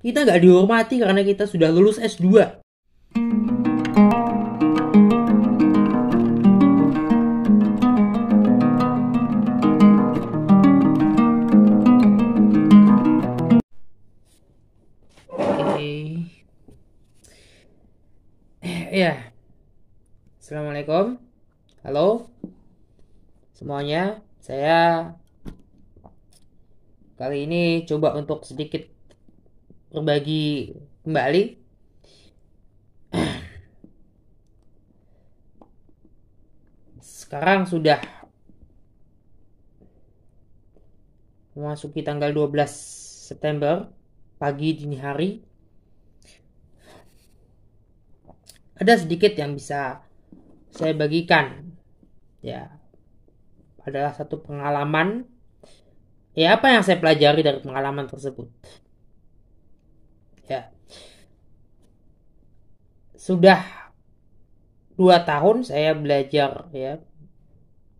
Kita nggak dihormati karena kita sudah lulus S2. Eh, ya. Assalamualaikum. Halo. Semuanya, saya kali ini coba untuk sedikit berbagi kembali. Sekarang sudah memasuki tanggal 12 September pagi dini hari. Ada sedikit yang bisa saya bagikan. Ya. Adalah satu pengalaman. Ya, apa yang saya pelajari dari pengalaman tersebut? ya sudah dua tahun saya belajar ya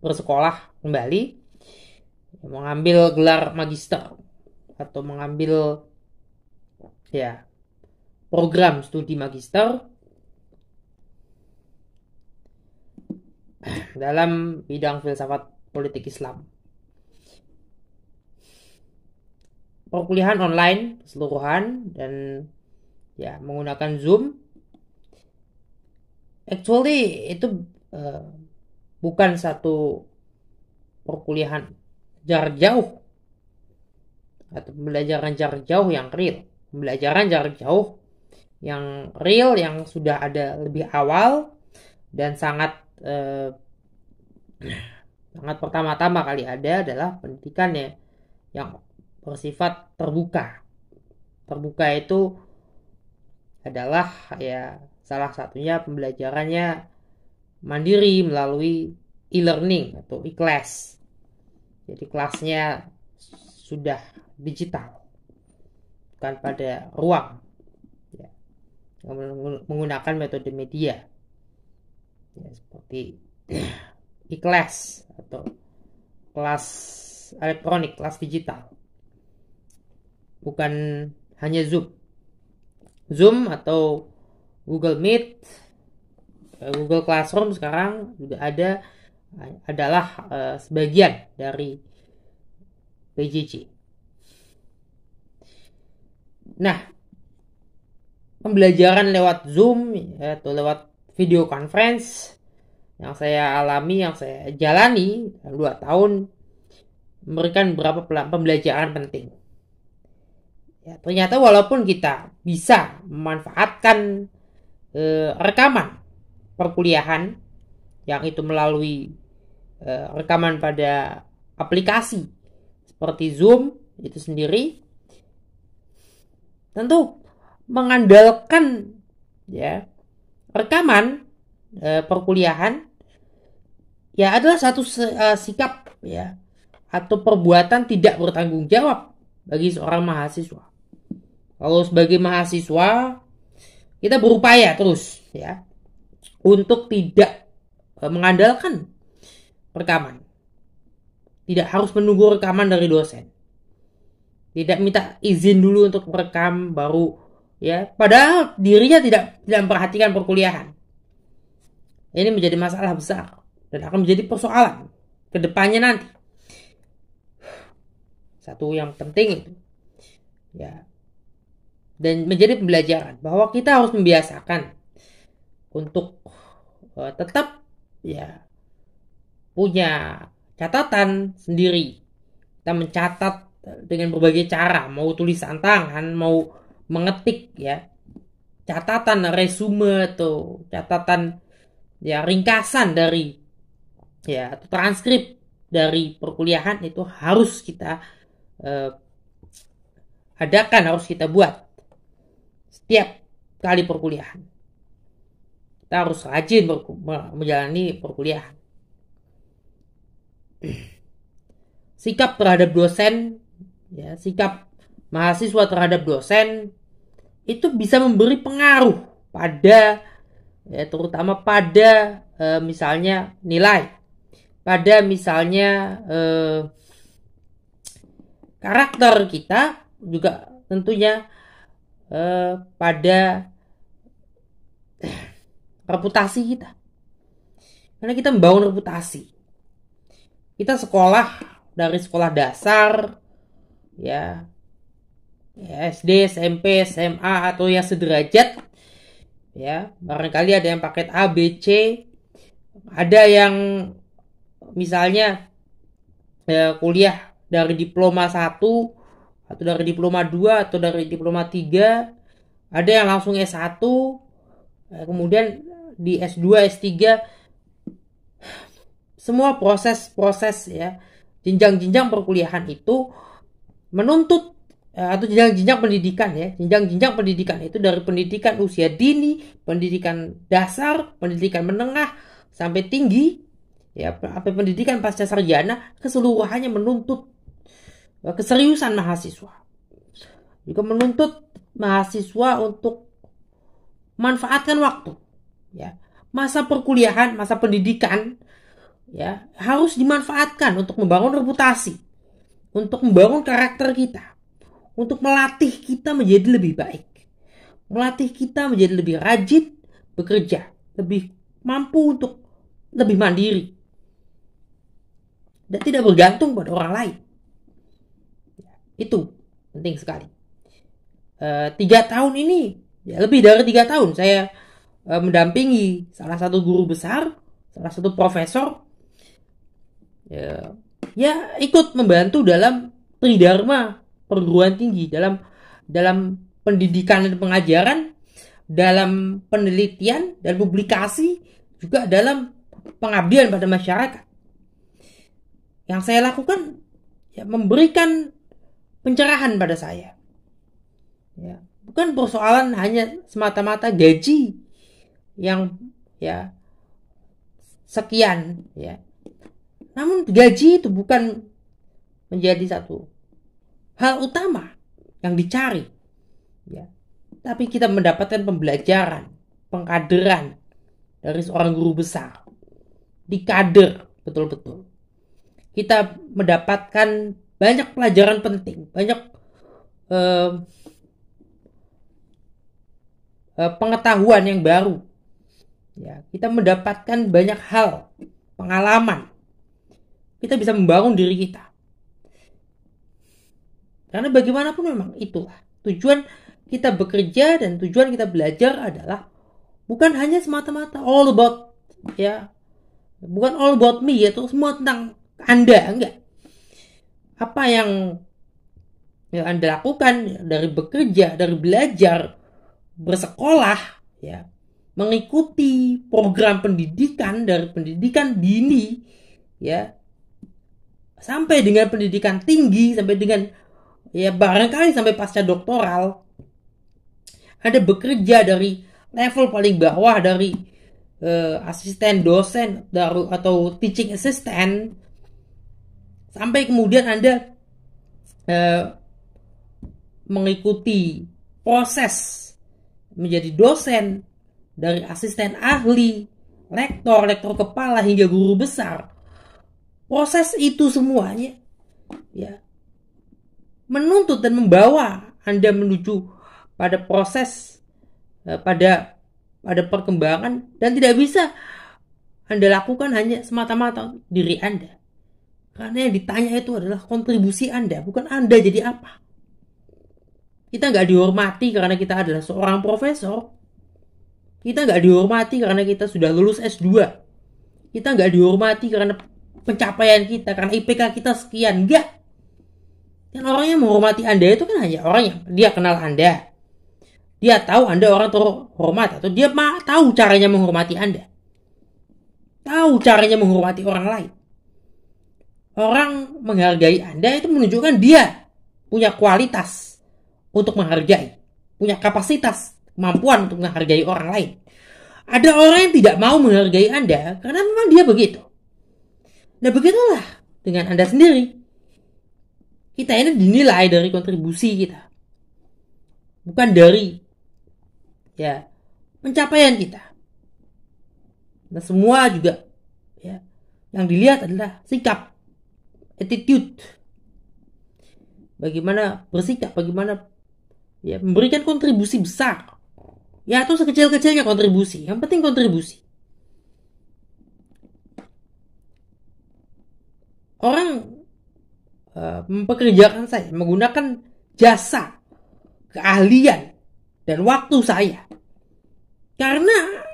bersekolah kembali mengambil gelar magister atau mengambil ya program studi magister dalam bidang filsafat politik Islam perkuliahan online keseluruhan dan ya menggunakan Zoom. Actually itu uh, bukan satu perkuliahan jarak jauh atau pembelajaran jarak jauh yang real. Pembelajaran jarak jauh yang real yang sudah ada lebih awal dan sangat uh, sangat pertama-tama kali ada adalah pendidikannya yang bersifat terbuka. Terbuka itu adalah ya salah satunya pembelajarannya mandiri melalui e-learning atau e-class. Jadi kelasnya sudah digital, bukan pada ruang, ya. menggunakan metode media ya, seperti e-class atau kelas elektronik, kelas digital bukan hanya Zoom. Zoom atau Google Meet, eh, Google Classroom sekarang juga ada adalah uh, sebagian dari PJJ. Nah, pembelajaran lewat Zoom ya, atau lewat video conference yang saya alami, yang saya jalani dua tahun memberikan beberapa pembelajaran penting. Ya, ternyata walaupun kita bisa memanfaatkan e, rekaman perkuliahan yang itu melalui e, rekaman pada aplikasi seperti Zoom itu sendiri, tentu mengandalkan ya rekaman e, perkuliahan ya adalah satu uh, sikap ya atau perbuatan tidak bertanggung jawab bagi seorang mahasiswa. Kalau sebagai mahasiswa kita berupaya terus ya untuk tidak eh, mengandalkan rekaman. Tidak harus menunggu rekaman dari dosen. Tidak minta izin dulu untuk merekam baru ya. Padahal dirinya tidak tidak memperhatikan perkuliahan. Ini menjadi masalah besar dan akan menjadi persoalan kedepannya nanti. Satu yang penting itu ya dan menjadi pembelajaran bahwa kita harus membiasakan untuk uh, tetap ya punya catatan sendiri. Kita mencatat dengan berbagai cara, mau tulisan tangan, mau mengetik ya. Catatan resume atau catatan ya ringkasan dari ya atau transkrip dari perkuliahan itu harus kita uh, adakan, harus kita buat setiap kali perkuliahan. Kita harus rajin menjalani perkuliahan. Sikap terhadap dosen, ya, sikap mahasiswa terhadap dosen itu bisa memberi pengaruh pada ya, terutama pada e, misalnya nilai, pada misalnya e, karakter kita juga tentunya Eh, pada reputasi kita. Karena kita membangun reputasi. Kita sekolah dari sekolah dasar, ya, ya SD, SMP, SMA atau yang sederajat, ya. Barangkali ada yang paket A, B, C, ada yang misalnya ya, kuliah dari diploma 1 atau dari diploma 2 atau dari diploma 3 ada yang langsung S1 eh, kemudian di S2 S3 semua proses-proses ya jenjang-jenjang perkuliahan itu menuntut eh, atau jenjang-jenjang pendidikan ya jenjang-jenjang pendidikan itu dari pendidikan usia dini pendidikan dasar pendidikan menengah sampai tinggi ya apa pendidikan pasca sarjana keseluruhannya menuntut Eh, keseriusan mahasiswa. Juga menuntut mahasiswa untuk manfaatkan waktu. Ya. Masa perkuliahan, masa pendidikan ya, harus dimanfaatkan untuk membangun reputasi, untuk membangun karakter kita, untuk melatih kita menjadi lebih baik. Melatih kita menjadi lebih rajin bekerja, lebih mampu untuk lebih mandiri dan tidak bergantung pada orang lain. Itu penting sekali. E, tiga tahun ini, ya lebih dari tiga tahun saya e, mendampingi salah satu guru besar, salah satu profesor, ya, ya ikut membantu dalam tridharma perguruan tinggi, dalam dalam pendidikan dan pengajaran, dalam penelitian dan publikasi, juga dalam pengabdian pada masyarakat. Yang saya lakukan ya memberikan pencerahan pada saya. Ya, bukan persoalan hanya semata-mata gaji yang ya sekian ya. Namun gaji itu bukan menjadi satu hal utama yang dicari. Ya. Tapi kita mendapatkan pembelajaran, pengkaderan dari seorang guru besar. Dikader betul-betul. Kita mendapatkan banyak pelajaran penting, banyak eh, eh, pengetahuan yang baru. Ya, kita mendapatkan banyak hal, pengalaman. Kita bisa membangun diri kita. Karena bagaimanapun memang itulah tujuan kita bekerja dan tujuan kita belajar adalah bukan hanya semata-mata all about ya bukan all about me yaitu semua tentang anda enggak apa yang yang Anda lakukan dari bekerja, dari belajar, bersekolah, ya, mengikuti program pendidikan dari pendidikan dini, ya, sampai dengan pendidikan tinggi, sampai dengan ya barangkali sampai pasca doktoral, ada bekerja dari level paling bawah dari uh, asisten dosen atau teaching assistant sampai kemudian Anda eh, mengikuti proses menjadi dosen dari asisten ahli, rektor, rektor kepala hingga guru besar. Proses itu semuanya ya menuntut dan membawa Anda menuju pada proses eh, pada pada perkembangan dan tidak bisa Anda lakukan hanya semata-mata diri Anda. Karena yang ditanya itu adalah kontribusi Anda, bukan Anda jadi apa. Kita nggak dihormati karena kita adalah seorang profesor. Kita nggak dihormati karena kita sudah lulus S2. Kita nggak dihormati karena pencapaian kita, karena IPK kita sekian. Nggak. Dan orang yang menghormati Anda itu kan hanya orang yang dia kenal Anda. Dia tahu Anda orang terhormat atau dia tahu caranya menghormati Anda tahu caranya menghormati orang lain orang menghargai Anda itu menunjukkan dia punya kualitas untuk menghargai, punya kapasitas, kemampuan untuk menghargai orang lain. Ada orang yang tidak mau menghargai Anda karena memang dia begitu. Nah begitulah dengan Anda sendiri. Kita ini dinilai dari kontribusi kita. Bukan dari ya pencapaian kita. Nah semua juga ya yang dilihat adalah sikap attitude bagaimana bersikap bagaimana ya memberikan kontribusi besar ya atau sekecil-kecilnya kontribusi yang penting kontribusi orang uh, mempekerjakan saya menggunakan jasa keahlian dan waktu saya karena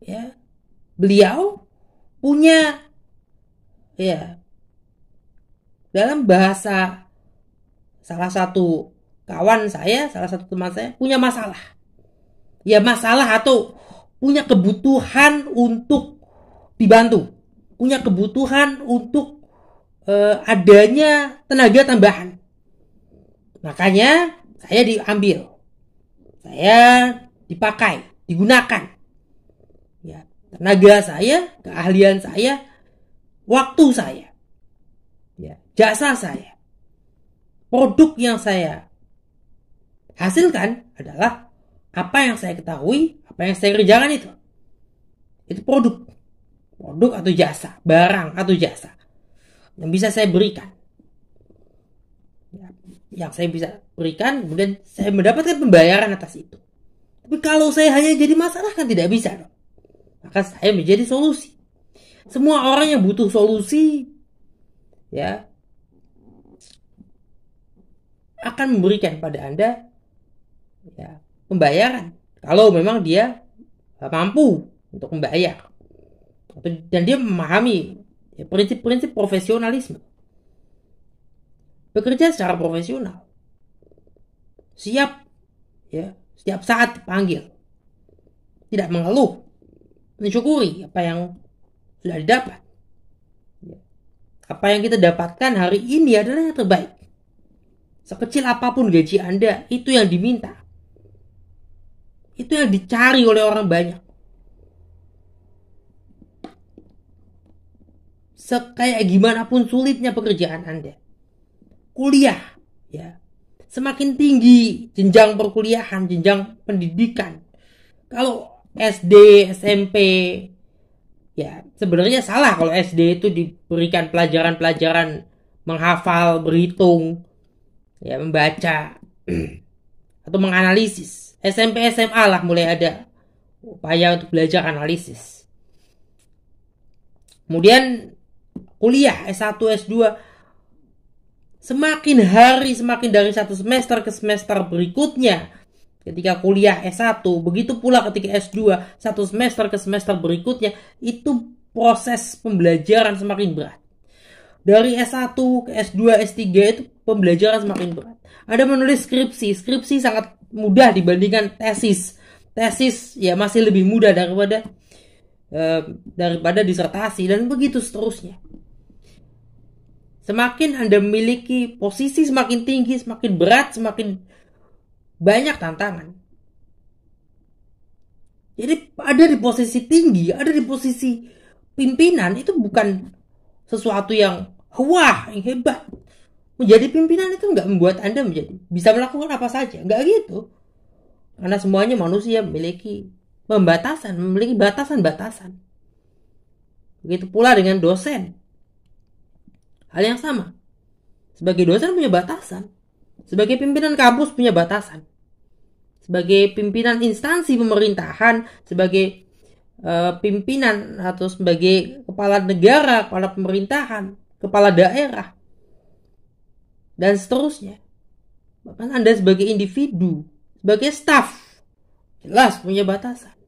ya beliau punya Ya. Dalam bahasa salah satu kawan saya, salah satu teman saya punya masalah. Ya masalah atau punya kebutuhan untuk dibantu, punya kebutuhan untuk eh, adanya tenaga tambahan. Makanya saya diambil, saya dipakai, digunakan. Ya, tenaga saya, keahlian saya waktu saya, ya, jasa saya, produk yang saya hasilkan adalah apa yang saya ketahui, apa yang saya kerjakan itu. Itu produk. Produk atau jasa, barang atau jasa yang bisa saya berikan. Yang saya bisa berikan, kemudian saya mendapatkan pembayaran atas itu. Tapi kalau saya hanya jadi masalah kan tidak bisa. Dong. Maka saya menjadi solusi. Semua orang yang butuh solusi ya akan memberikan pada Anda ya, pembayaran kalau memang dia mampu untuk membayar dan dia memahami ya, prinsip-prinsip profesionalisme bekerja secara profesional siap ya setiap saat dipanggil tidak mengeluh mensyukuri apa yang sudah didapat. Ya. Apa yang kita dapatkan hari ini adalah yang terbaik. Sekecil apapun gaji Anda, itu yang diminta. Itu yang dicari oleh orang banyak. sekaya gimana pun sulitnya pekerjaan Anda. Kuliah, ya. Semakin tinggi jenjang perkuliahan, jenjang pendidikan. Kalau SD, SMP, ya sebenarnya salah kalau SD itu diberikan pelajaran-pelajaran menghafal, berhitung, ya membaca atau menganalisis. SMP SMA lah mulai ada upaya untuk belajar analisis. Kemudian kuliah S1, S2 semakin hari semakin dari satu semester ke semester berikutnya ketika kuliah S1, begitu pula ketika S2, satu semester ke semester berikutnya, itu proses pembelajaran semakin berat. Dari S1 ke S2, S3 itu pembelajaran semakin berat. ada menulis skripsi, skripsi sangat mudah dibandingkan tesis. Tesis ya masih lebih mudah daripada eh, daripada disertasi dan begitu seterusnya. Semakin Anda memiliki posisi semakin tinggi, semakin berat, semakin banyak tantangan. Jadi ada di posisi tinggi, ada di posisi pimpinan itu bukan sesuatu yang wah yang hebat. Menjadi pimpinan itu nggak membuat anda menjadi bisa melakukan apa saja, nggak gitu. Karena semuanya manusia memiliki pembatasan, memiliki batasan-batasan. Begitu pula dengan dosen. Hal yang sama. Sebagai dosen punya batasan. Sebagai pimpinan kampus punya batasan sebagai pimpinan instansi pemerintahan, sebagai uh, pimpinan atau sebagai kepala negara, kepala pemerintahan, kepala daerah, dan seterusnya. Bahkan Anda sebagai individu, sebagai staf, jelas punya batasan.